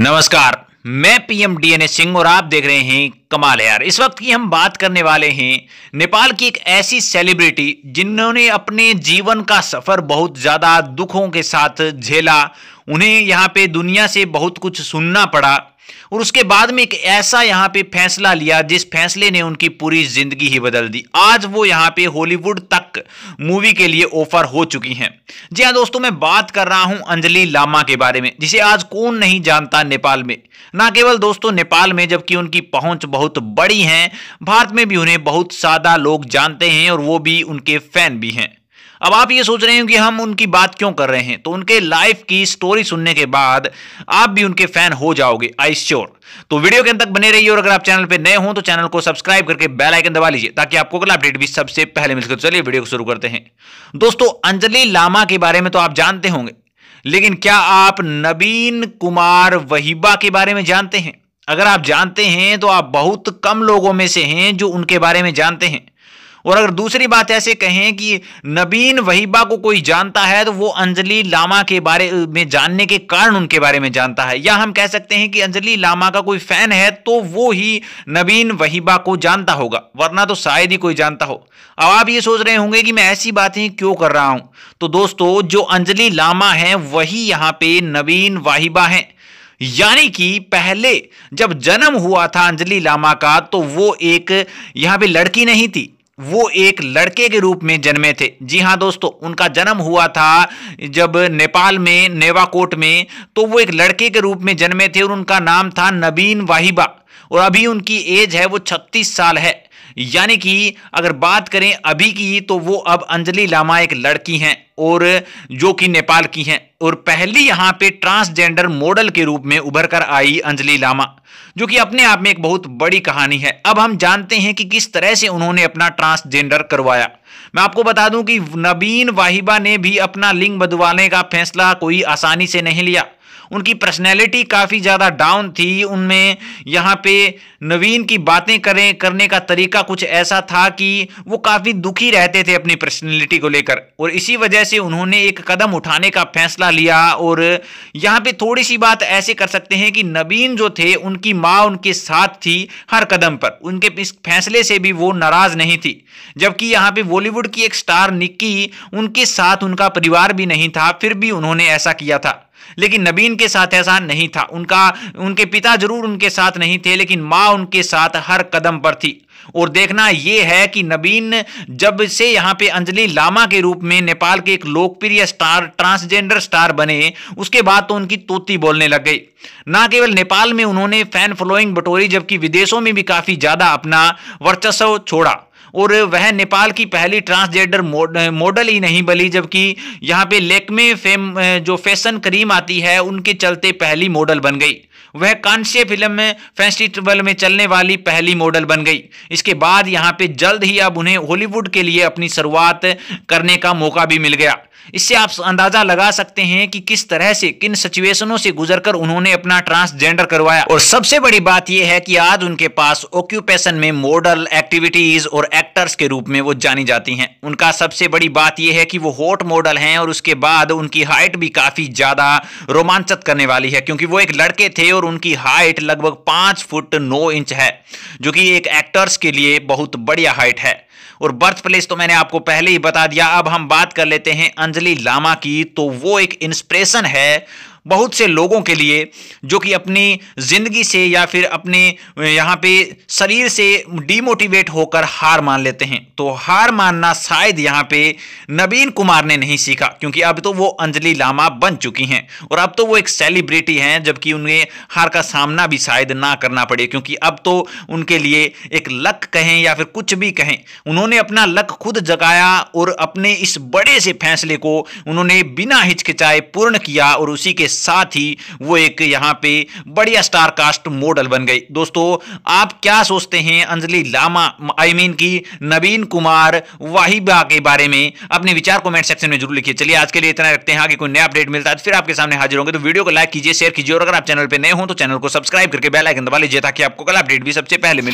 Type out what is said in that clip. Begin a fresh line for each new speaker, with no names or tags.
नमस्कार मैं PM DNA Singh और आप देख रहे हैं कमाल यार इस वक्त की हम बात करने वाले हैं नेपाल की एक ऐसी सेलिब्रिटी जिन्होंने अपने जीवन का सफर बहुत ज़्यादा दुखों के साथ झेला उन्हें यहाँ पे दुनिया से बहुत कुछ सुनना पड़ा और उसके बाद में एक ऐसा यहां पे फैसला लिया जिस फैसले ने उनकी पूरी जिंदगी ही बदल दी आज वो यहां पे हॉलीवुड तक मूवी के लिए ऑफर हो चुकी हैं जी हाँ दोस्तों मैं बात कर रहा हूं अंजलि लामा के बारे में जिसे आज कौन नहीं जानता नेपाल में ना केवल दोस्तों नेपाल में जबकि उनकी पहुंच बहुत बड़ी है भारत में भी उन्हें बहुत ज्यादा लोग जानते हैं और वो भी उनके फैन भी हैं अब आप ये सोच रहे हो कि हम उनकी बात क्यों कर रहे हैं तो उनके लाइफ की स्टोरी सुनने के बाद आप भी उनके फैन हो जाओगे आई श्योर तो वीडियो के अंत तक बने रहिए और अगर आप चैनल पर नए हो तो चैनल को सब्सक्राइब करके बेल आइकन दबा लीजिए ताकि आपको अगला अपडेट भी सबसे पहले मिलकर चलिए वीडियो को शुरू करते हैं दोस्तों अंजलि लामा के बारे में तो आप जानते होंगे लेकिन क्या आप नवीन कुमार वहीबा के बारे में जानते हैं अगर आप जानते हैं तो आप बहुत कम लोगों में से हैं जो उनके बारे में जानते हैं और अगर दूसरी बात ऐसे कहें कि नबीन वहीबा को कोई जानता है तो वो अंजलि लामा के बारे में जानने के कारण उनके बारे में जानता है या हम कह सकते हैं कि अंजलि लामा का कोई फैन है तो वो ही नबीन वहीबा को जानता होगा वरना तो शायद ही कोई जानता हो अब आप ये सोच रहे होंगे कि मैं ऐसी बातें क्यों कर रहा हूं तो दोस्तों जो अंजलि लामा है वही यहाँ पे नबीन वाहिबा है यानी कि पहले जब जन्म हुआ था अंजलि लामा का तो वो एक यहां पे लड़की नहीं थी वो एक लड़के के रूप में जन्मे थे जी हाँ दोस्तों उनका जन्म हुआ था जब नेपाल में नेवाकोट में तो वो एक लड़के के रूप में जन्मे थे और उनका नाम था नबीन वाहिबा और अभी उनकी एज है वो छत्तीस साल है यानी कि अगर बात करें अभी की तो वो अब अंजलि लामा एक लड़की हैं और जो कि नेपाल की हैं और पहली यहां पे ट्रांसजेंडर मॉडल के रूप में उभर कर आई अंजलि लामा जो कि अपने आप में एक बहुत बड़ी कहानी है अब हम जानते हैं कि किस तरह से उन्होंने अपना ट्रांसजेंडर करवाया मैं आपको बता दूं कि नबीन वाहिबा ने भी अपना लिंग बदवाने का फैसला कोई आसानी से नहीं लिया उनकी पर्सनैलिटी काफ़ी ज़्यादा डाउन थी उनमें यहाँ पे नवीन की बातें करें करने का तरीका कुछ ऐसा था कि वो काफ़ी दुखी रहते थे अपनी पर्सनैलिटी को लेकर और इसी वजह से उन्होंने एक कदम उठाने का फैसला लिया और यहाँ पे थोड़ी सी बात ऐसे कर सकते हैं कि नवीन जो थे उनकी माँ उनके साथ थी हर कदम पर उनके इस फैसले से भी वो नाराज़ नहीं थी जबकि यहाँ पे बॉलीवुड की एक स्टार निक्की उनके साथ उनका परिवार भी नहीं था फिर भी उन्होंने ऐसा किया था लेकिन नबीन के साथ ऐसा नहीं था उनका उनके पिता जरूर उनके साथ नहीं थे लेकिन माँ उनके साथ हर कदम पर थी और देखना यह है कि नबीन जब से यहां पे अंजलि लामा के रूप में नेपाल के एक लोकप्रिय स्टार ट्रांसजेंडर स्टार बने उसके बाद तो उनकी तोती बोलने लग गई ना केवल नेपाल में उन्होंने फैन फॉलोइंग बटोरी जबकि विदेशों में भी काफ़ी ज़्यादा अपना वर्चस्व छोड़ा और वह नेपाल की पहली ट्रांसजेंडर मॉडल ही नहीं बली जबकि यहाँ पे लेकमे फेम जो फैशन क्रीम आती है उनके चलते पहली मॉडल बन गई वह कांस्य फिल्म में फेस्टिवल में चलने वाली पहली मॉडल बन गई इसके बाद यहाँ पे जल्द ही अब उन्हें हॉलीवुड के लिए अपनी शुरुआत करने का मौका भी मिल गया इससे आप अंदाजा लगा सकते हैं कि किस तरह से किन सिचुएशनों से गुजरकर उन्होंने अपना ट्रांसजेंडर करवाया और सबसे बड़ी बात यह है कि आज उनके पास ऑक्यूपेशन में मॉडल एक्टिविटीज और एक्टर्स के रूप में वो जानी जाती हैं उनका सबसे बड़ी बात यह है कि वो हॉट मॉडल हैं और उसके बाद उनकी हाइट भी काफ़ी ज़्यादा रोमांचक करने वाली है क्योंकि वो एक लड़के थे और उनकी हाइट लगभग पांच फुट नौ इंच है जो कि एक एक्टर्स के लिए बहुत बढ़िया हाइट है और बर्थ प्लेस तो मैंने आपको पहले ही बता दिया अब हम बात कर लेते हैं अंजलि लामा की तो वो एक इंस्पिरेशन है बहुत से लोगों के लिए जो कि अपनी ज़िंदगी से या फिर अपने यहाँ पे शरीर से डीमोटिवेट होकर हार मान लेते हैं तो हार मानना शायद यहाँ पे नवीन कुमार ने नहीं सीखा क्योंकि अब तो वो अंजलि लामा बन चुकी हैं और अब तो वो एक सेलिब्रिटी हैं जबकि उन्हें हार का सामना भी शायद ना करना पड़े क्योंकि अब तो उनके लिए एक लक कहें या फिर कुछ भी कहें उन्होंने अपना लक खुद जगाया और अपने इस बड़े से फैसले को उन्होंने बिना हिचकिचाए पूर्ण किया और उसी के साथ ही वो एक यहाँ पे बढ़िया स्टार कास्ट मॉडल बन गई दोस्तों आप क्या सोचते हैं अंजलि लामा आई मीन की नवीन कुमार वाहिबा के बारे में अपने विचार कमेंट सेक्शन में जरूर लिखिए चलिए आज के लिए इतना रखते हैं आगे कोई नया अपडेट मिलता है तो फिर आपके सामने हाजिर होंगे तो वीडियो को लाइक कीजिए शेयर कीजिए और अगर आप चैनल पर नए हो तो चैनल को सब्सक्राइब करके बेलाइकन दबा लीजिए ताकि आपको कल अपडेट भी सबसे पहले मिले